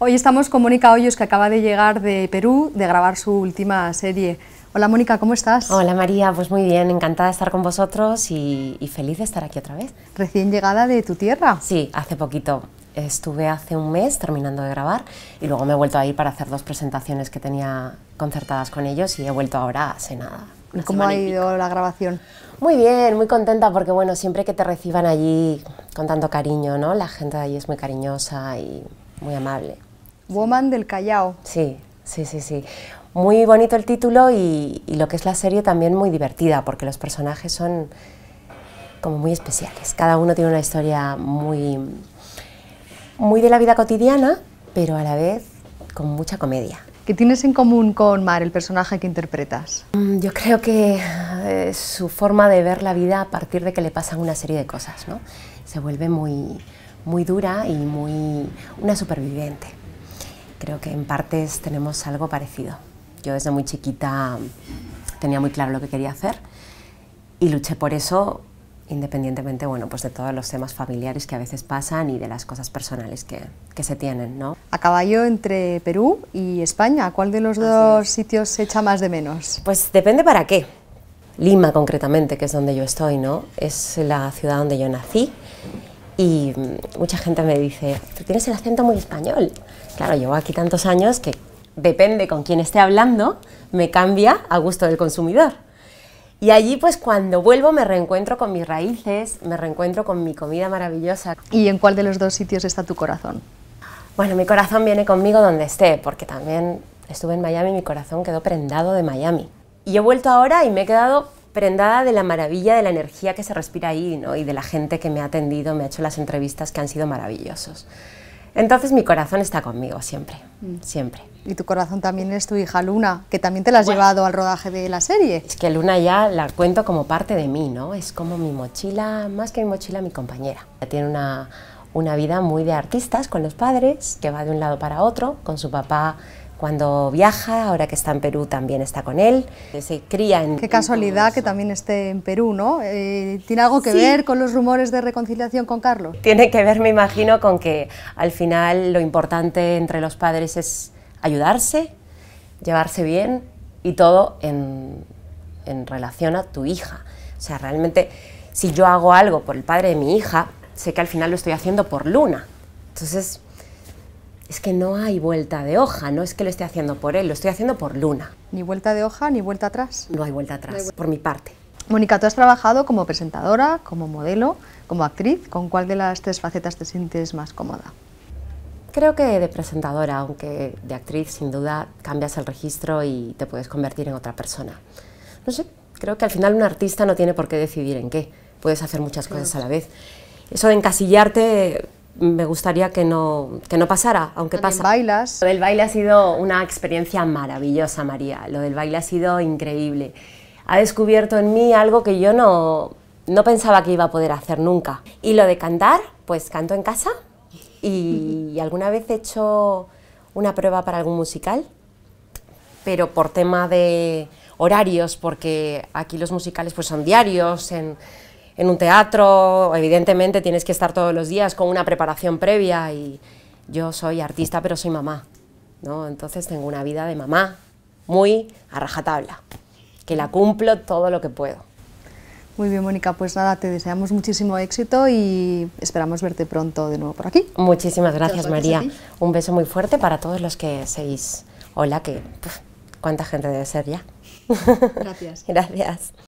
Hoy estamos con Mónica Hoyos, que acaba de llegar de Perú, de grabar su última serie. Hola Mónica, ¿cómo estás? Hola María, pues muy bien, encantada de estar con vosotros y, feliz de estar aquí otra vez. Recién llegada de tu tierra. Sí, hace poquito. Estuve hace un mes terminando de grabar y luego me he vuelto a ir para hacer dos presentaciones que tenía concertadas con ellos y he vuelto ahora a nada. cómo ha ido la grabación? Muy bien, muy contenta porque bueno, siempre que te reciban allí con tanto cariño, ¿no? La gente de allí es muy cariñosa y muy amable. Woman del Callao. Sí, sí, sí, sí. Muy bonito el título y, lo que es la serie también muy divertida, porque los personajes son como muy especiales. Cada uno tiene una historia muy, muy de la vida cotidiana, pero a la vez con mucha comedia. ¿Qué tienes en común con Mar, el personaje que interpretas? Mm, yo creo que eh, su forma de ver la vida a partir de que le pasan una serie de cosas, ¿no? Se vuelve muy, muy dura y muy una superviviente. Creo que en partes tenemos algo parecido. Yo desde muy chiquita mm, tenía muy claro lo que quería hacer y luché por eso independientemente bueno, pues de todos los temas familiares que a veces pasan y de las cosas personales que, que se tienen. ¿no? A caballo entre Perú y España, ¿cuál de los dos sitios se echa más de menos? Pues depende para qué. Lima concretamente, que es donde yo estoy, ¿no? es la ciudad donde yo nací, y mm, mucha gente me dice, tú tienes el acento muy español. Claro, llevo aquí tantos años que depende con quién esté hablando, me cambia a gusto del consumidor. Y allí pues cuando vuelvo me reencuentro con mis raíces, me reencuentro con mi comida maravillosa. ¿Y en cuál de los dos sitios está tu corazón? Bueno, mi corazón viene conmigo donde esté, porque también estuve en Miami y mi corazón quedó prendado de Miami. Y he vuelto ahora y me he quedado prendada de la maravilla de la energía que se respira ahí ¿no? y de la gente que me ha atendido, me ha hecho las entrevistas que han sido maravillosos. Entonces mi corazón está conmigo siempre, mm. siempre. Y tu corazón también es tu hija Luna, que también te la has llevado al rodaje de la serie. Es que Luna ya la cuento como parte de mí, ¿no? Es como mi mochila, más que mi mochila, mi compañera. Tiene una, una vida muy de artistas con los padres, que va de un lado para otro, con su papá cuando viaja, ahora que está en Perú también está con él, se cría en... Qué casualidad que también esté en Perú, ¿no? Eh, ¿Tiene algo que ver con los rumores de reconciliación con Carlos? Tiene que ver, me imagino, con que al final lo importante entre los padres es ayudarse, llevarse bien y todo en, en relación a tu hija. O sea, realmente, si yo hago algo por el padre de mi hija, sé que al final lo estoy haciendo por Luna. Entonces, es que no hay vuelta de hoja, no es que lo esté haciendo por él, lo estoy haciendo por Luna. Ni vuelta de hoja, ni vuelta atrás. No hay vuelta atrás, por mi parte. Mónica, tú has trabajado como presentadora, como modelo, como actriz. ¿Con cuál de las tres facetas te sientes más cómoda? Creo que de presentadora, aunque de actriz, sin duda, cambias el registro y te puedes convertir en otra persona. No sé, creo que al final un artista no tiene por qué decidir en qué. Puedes hacer muchas cosas a la vez. Eso de encasillarte me gustaría que no, que no pasara, aunque pasa. bailas? Lo del baile ha sido una experiencia maravillosa, María. Lo del baile ha sido increíble. Ha descubierto en mí algo que yo no, no pensaba que iba a poder hacer nunca. Y lo de cantar, pues canto en casa y, alguna vez he hecho una prueba para algún musical, pero por tema de horarios, porque aquí los musicales pues son diarios, en en un teatro, evidentemente tienes que estar todos los días con una preparación previa y yo soy artista pero soy mamá, ¿no? Entonces tengo una vida de mamá muy a rajatabla, que la cumplo todo lo que puedo. Muy bien, Mónica, pues nada, te deseamos muchísimo éxito y esperamos verte pronto de nuevo por aquí. Muchísimas gracias, María. Un beso muy fuerte para todos los que seis. Hola, que cuánta gente debe ser ya. Gracias. gracias.